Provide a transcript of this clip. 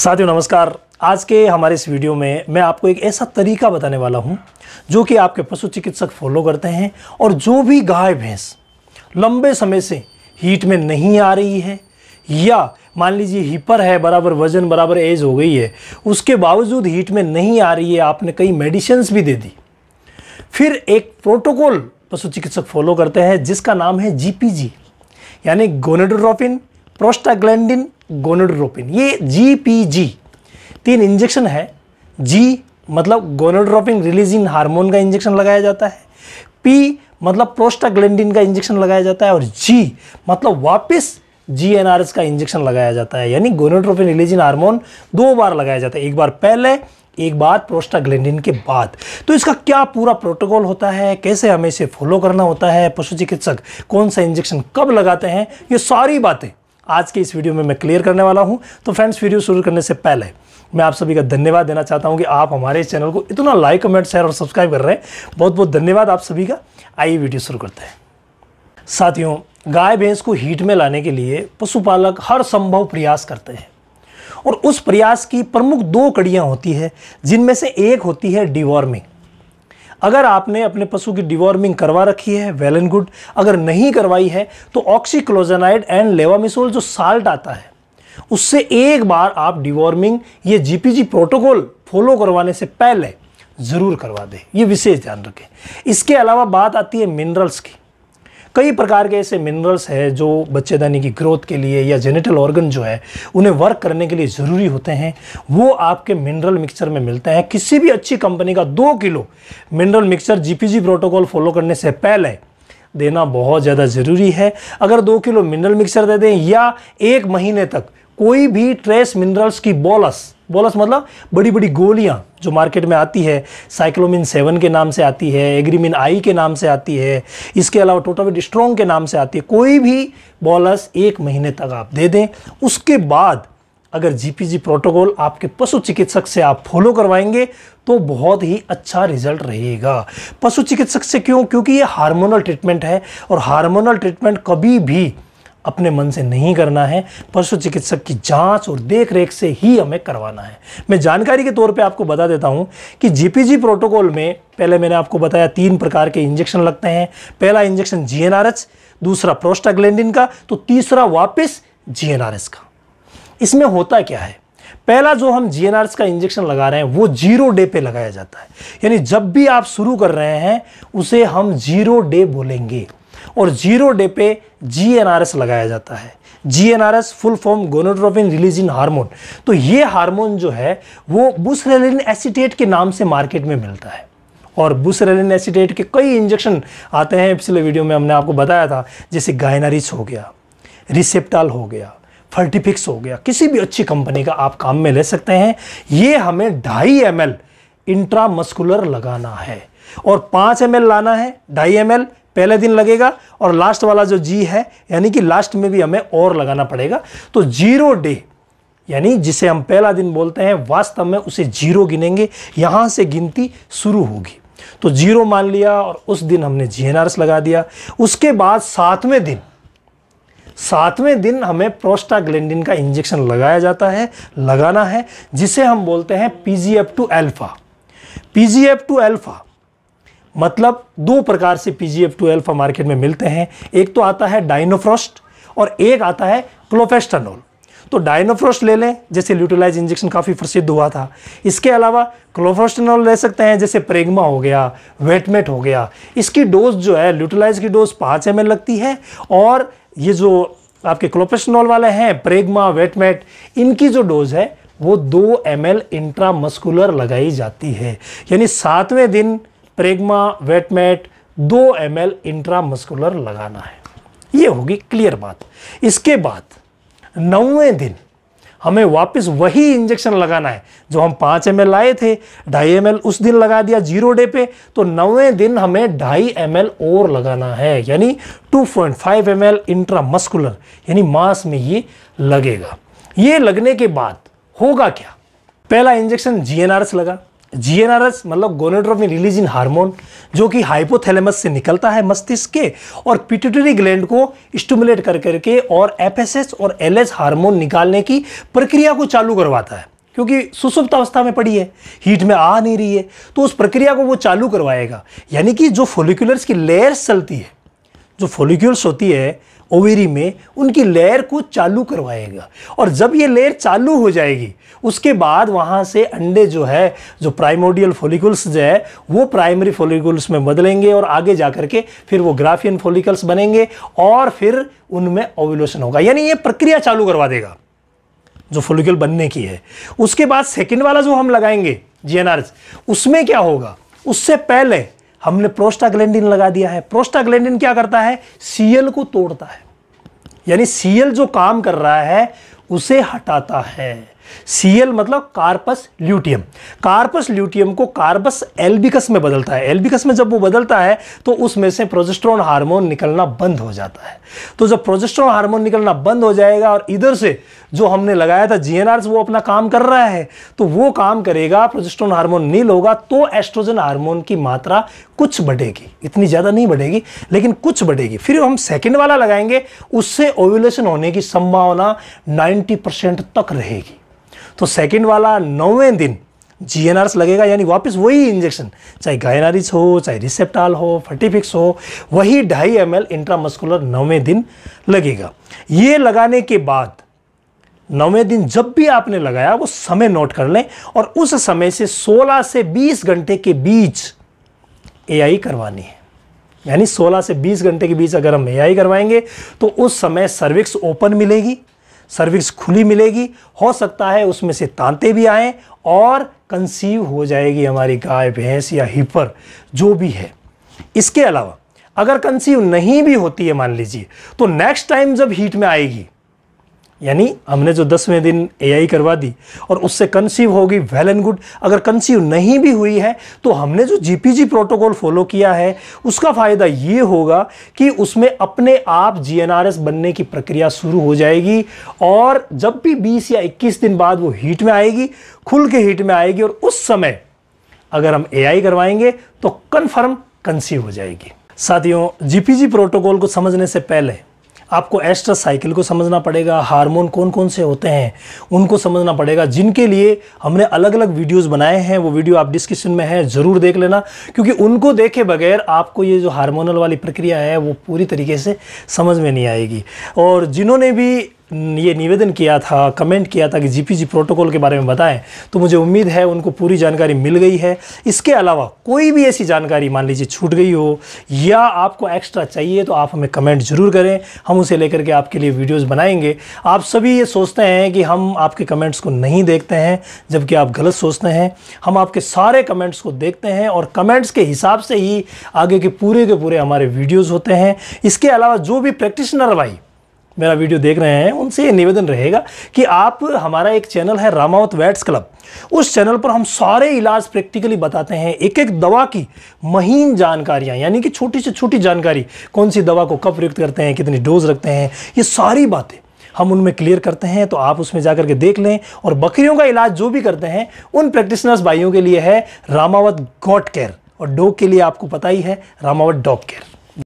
साथियों नमस्कार आज के हमारे इस वीडियो में मैं आपको एक ऐसा तरीका बताने वाला हूं जो कि आपके पशु चिकित्सक फॉलो करते हैं और जो भी गाय भैंस लंबे समय से हीट में नहीं आ रही है या मान लीजिए हीपर है बराबर वजन बराबर एज हो गई है उसके बावजूद हीट में नहीं आ रही है आपने कई मेडिसिन भी दे दी फिर एक प्रोटोकॉल पशु चिकित्सक फॉलो करते हैं जिसका नाम है जी यानी गोनेडोट्रोपिन प्रोस्टाग्लैंडिन गोनोड्रोपिन ये जी पी जी तीन इंजेक्शन है जी मतलब गोनोड्रोपिन रिलीजिंग हार्मोन का इंजेक्शन लगाया जाता है पी मतलब प्रोस्टाग्लैंडिन का इंजेक्शन लगाया जाता है और जी मतलब वापस जी का इंजेक्शन लगाया जाता है यानी गोनोट्रोपिन रिलीजिन हार्मोन दो बार लगाया जाता है एक बार पहले एक बार प्रोस्टाग्लैंडिन के बाद तो इसका क्या पूरा प्रोटोकॉल होता है कैसे हमें इसे फॉलो करना होता है पशु चिकित्सक कौन सा इंजेक्शन कब लगाते हैं ये सारी बातें आज के इस वीडियो में मैं क्लियर करने वाला हूँ तो फ्रेंड्स वीडियो शुरू करने से पहले मैं आप सभी का धन्यवाद देना चाहता हूँ कि आप हमारे चैनल को इतना लाइक कमेंट शेयर और सब्सक्राइब कर रहे हैं बहुत बहुत धन्यवाद आप सभी का आइए वीडियो शुरू करते हैं साथियों गाय भैंस को हीट में लाने के लिए पशुपालक हर संभव प्रयास करते हैं और उस प्रयास की प्रमुख दो कड़ियाँ होती है जिनमें से एक होती है डिवॉर्मिंग अगर आपने अपने पशु की डिवॉर्मिंग करवा रखी है वेल एंड गुड अगर नहीं करवाई है तो ऑक्सीक्लोजेनाइड एंड लेवामिसोल जो साल्ट आता है उससे एक बार आप डिवॉर्मिंग ये जीपीजी प्रोटोकॉल फॉलो करवाने से पहले ज़रूर करवा दें ये विशेष ध्यान रखें इसके अलावा बात आती है मिनरल्स की कई प्रकार के ऐसे मिनरल्स हैं जो बच्चेदानी की ग्रोथ के लिए या जेनेटल ऑर्गन जो है उन्हें वर्क करने के लिए ज़रूरी होते हैं वो आपके मिनरल मिक्सचर में मिलते हैं किसी भी अच्छी कंपनी का दो kilo mineral mixture GPG protocol follow करने से पहले देना बहुत ज़्यादा ज़रूरी है अगर दो किलो मिनरल मिक्सर दे दें या एक महीने तक कोई भी ट्रेस मिनरल्स की बोलस बोलस मतलब बड़ी बड़ी गोलियां जो मार्केट में आती है साइक्लोमिन सेवन के नाम से आती है एग्रीमिन आई के नाम से आती है इसके अलावा टोटाविट स्ट्रॉन्ग के नाम से आती है कोई भी बोलस एक महीने तक आप दे दें उसके बाद अगर जीपीजी प्रोटोकॉल आपके पशु चिकित्सक से आप फॉलो करवाएंगे तो बहुत ही अच्छा रिजल्ट रहेगा पशु चिकित्सक से क्यों क्योंकि ये हार्मोनल ट्रीटमेंट है और हार्मोनल ट्रीटमेंट कभी भी अपने मन से नहीं करना है पशु चिकित्सक की जांच और देख रेख से ही हमें करवाना है मैं जानकारी के तौर पे आपको बता देता हूँ कि जीपीजी प्रोटोकॉल में पहले मैंने आपको बताया तीन प्रकार के इंजेक्शन लगते हैं पहला इंजेक्शन जीएनआरएच दूसरा प्रोस्टाग्लैंडिन का तो तीसरा वापस जीएनआरएस का इसमें होता क्या है पहला जो हम जी का इंजेक्शन लगा रहे हैं वो जीरो डे पे लगाया जाता है यानी जब भी आप शुरू कर रहे हैं उसे हम जीरो डे बोलेंगे और जीरो डे पे जी लगाया जाता है G full form release in hormone तो ये हार्मोन जो है वो बुसरेलिन एसिटेट के नाम से मार्केट में मिलता है और बुसरेलिन एसिडेट के कई इंजेक्शन आते हैं पिछले वीडियो में हमने आपको बताया था जैसे गायनारिस हो गया रिसेप्टाल हो गया फर्टिफिक्स हो गया किसी भी अच्छी कंपनी का आप काम में ले सकते हैं ये हमें ढाई एम एल इंट्रामस्कुलर लगाना है और पाँच एम लाना है ढाई एम पहले दिन लगेगा और लास्ट वाला जो जी है यानी कि लास्ट में भी हमें और लगाना पड़ेगा तो जीरो डे यानी जिसे हम पहला दिन बोलते हैं वास्तव में उसे जीरो गिनेंगे यहाँ से गिनती शुरू होगी तो जीरो मान लिया और उस दिन हमने जी लगा दिया उसके बाद सातवें दिन सातवें दिन हमें प्रोस्टाग्लैंडिन का इंजेक्शन लगाया जाता है लगाना है जिसे हम बोलते हैं P G F two alpha P G F two alpha मतलब दो प्रकार से पी टू एल्फा मार्केट में मिलते हैं एक तो आता है डाइनोफ्रोस्ट और एक आता है क्लोफेस्टानोल तो डायनोफ्रोस्ट ले लें जैसे ल्यूटिलाइज इंजेक्शन काफ़ी प्रसिद्ध हुआ था इसके अलावा क्लोफ्रोस्टेनॉल ले सकते हैं जैसे प्रेगमा हो गया वेटमेट हो गया इसकी डोज जो है ल्यूटिलाइज की डोज पाँच एम लगती है और ये जो आपके क्लोफेस्टेनॉल वाले हैं प्रेगमा वेटमेट इनकी जो डोज है वो दो एम एल इंट्रामस्कुलर लगाई जाती है यानी सातवें दिन प्रेगमा वेटमेट दो एम एल इंट्रामस्कुलर लगाना है ये होगी क्लियर बात इसके बाद नौवें दिन हमें वापस वही इंजेक्शन लगाना है जो हम पांच एम लाए थे ढाई एम उस दिन लगा दिया जीरो डे पे तो नौवें दिन हमें ढाई एम और लगाना है यानी 2.5 पॉइंट फाइव एम इंट्रामस्कुलर यानी मास में ये लगेगा ये लगने के बाद होगा क्या पहला इंजेक्शन जी लगा जीएनआरएस मतलब गोनेट्रोफिन रिलीजिंग हार्मोन जो कि हाइपोथैलेमस से निकलता है मस्तिष्क के और पिट्यूटरी ग्लैंड को स्टमुलेट कर करके और एफएसएस और एलएस हार्मोन निकालने की प्रक्रिया को चालू करवाता है क्योंकि सुसुप्त अवस्था में पड़ी है हीट में आ नहीं रही है तो उस प्रक्रिया को वो चालू करवाएगा यानी कि जो फोलिकुलर्स की लेयर्स चलती है जो फोलिक्यूल्स होती है ओवेरी में उनकी लेयर को चालू करवाएगा और जब ये लेयर चालू हो जाएगी उसके बाद वहाँ से अंडे जो है जो प्राइमोडियल फोलिकल्स जो है वो प्राइमरी फोलिकल्स में बदलेंगे और आगे जा करके फिर वो ग्राफियन फोलिकल्स बनेंगे और फिर उनमें ओवुलेशन होगा यानी ये प्रक्रिया चालू करवा देगा जो फोलिकल बनने की है उसके बाद सेकेंड वाला जो हम लगाएंगे जी उसमें क्या होगा उससे पहले हमने प्रोस्टाग्लैंडिन लगा दिया है प्रोस्टाग्लैंडिन क्या करता है सीएल को तोड़ता है यानी सीएल जो काम कर रहा है उसे हटाता है सीएल मतलब कार्पस ल्यूटियम कार्पस ल्यूटियम को कार्पस एल्बिकस में बदलता है एल्बिकस में जब वो बदलता है तो उसमें से प्रोजेस्ट्रॉन हार्मोन निकलना बंद हो जाता है तो जब प्रोजेस्ट्रॉन हार्मोन निकलना बंद हो जाएगा और इधर से जो हमने लगाया था जीएनआर वो अपना काम कर रहा है तो वो काम करेगा प्रोजेस्ट्रॉन हार्मोन नील होगा तो एस्ट्रोजन हार्मोन की मात्रा कुछ बढ़ेगी इतनी ज़्यादा नहीं बढ़ेगी लेकिन कुछ बढ़ेगी फिर हम सेकेंड वाला लगाएंगे उससे ओव्यूलेशन होने की संभावना नाइनटी परसेंट तक रहेगी तो सेकेंड वाला नौवें दिन जी एन आरस लगेगा यानी वापस वही इंजेक्शन चाहे गायनारिस हो चाहे रिसेप्टाल हो फर्टिफिक्स हो वही ढाई एम एल इंट्रामस्कुलर नौवें दिन लगेगा ये लगाने के बाद नौवें दिन जब भी आपने लगाया वो समय नोट कर लें और उस समय से 16 से 20 घंटे के बीच एआई करवानी है यानी 16 से 20 घंटे के बीच अगर हम एआई करवाएंगे तो उस समय सर्विक्स ओपन मिलेगी सर्विक्स खुली मिलेगी हो सकता है उसमें से तांते भी आएँ और कंसीव हो जाएगी हमारी गाय भैंस या हिपर जो भी है इसके अलावा अगर कंसीव नहीं भी होती है मान लीजिए तो नेक्स्ट टाइम जब हीट में आएगी यानी हमने जो दसवें दिन एआई करवा दी और उससे कंसीव होगी वेल एंड गुड अगर कंसीव नहीं भी हुई है तो हमने जो जीपीजी प्रोटोकॉल फॉलो किया है उसका फ़ायदा ये होगा कि उसमें अपने आप जीएनआरएस बनने की प्रक्रिया शुरू हो जाएगी और जब भी 20 या 21 दिन बाद वो हीट में आएगी खुल के हीट में आएगी और उस समय अगर हम ए करवाएंगे तो कन्फर्म कंसीव हो जाएगी साथियों जीपीजी प्रोटोकॉल को समझने से पहले आपको एस्ट्रा साइकिल को समझना पड़ेगा हार्मोन कौन कौन से होते हैं उनको समझना पड़ेगा जिनके लिए हमने अलग अलग वीडियोस बनाए हैं वो वीडियो आप डिस्क्रिप्शन में है ज़रूर देख लेना क्योंकि उनको देखे बगैर आपको ये जो हार्मोनल वाली प्रक्रिया है वो पूरी तरीके से समझ में नहीं आएगी और जिन्होंने भी ये निवेदन किया था कमेंट किया था कि जीपीजी प्रोटोकॉल के बारे में बताएं तो मुझे उम्मीद है उनको पूरी जानकारी मिल गई है इसके अलावा कोई भी ऐसी जानकारी मान लीजिए छूट गई हो या आपको एक्स्ट्रा चाहिए तो आप हमें कमेंट ज़रूर करें हम उसे लेकर के आपके लिए वीडियोज़ बनाएंगे आप सभी ये सोचते हैं कि हम आपके कमेंट्स को नहीं देखते हैं जबकि आप गलत सोचते हैं हम आपके सारे कमेंट्स को देखते हैं और कमेंट्स के हिसाब से ही आगे के पूरे के पूरे हमारे वीडियोज़ होते हैं इसके अलावा जो भी प्रैक्टिशनर भाई मेरा वीडियो देख रहे हैं उनसे ये निवेदन रहेगा कि आप हमारा एक चैनल है रामावत वैट्स क्लब उस चैनल पर हम सारे इलाज प्रैक्टिकली बताते हैं एक एक दवा की महीन जानकारियाँ यानी कि छोटी से छोटी जानकारी कौन सी दवा को कब प्रयुक्त करते हैं कितनी डोज रखते हैं ये सारी बातें हम उनमें क्लियर करते हैं तो आप उसमें जाकर के देख लें और बकरियों का इलाज जो भी करते हैं उन प्रैक्टिशनर्स भाइयों के लिए है रामावत गॉड केयर और डॉग के लिए आपको पता ही है रामावत डॉग केयर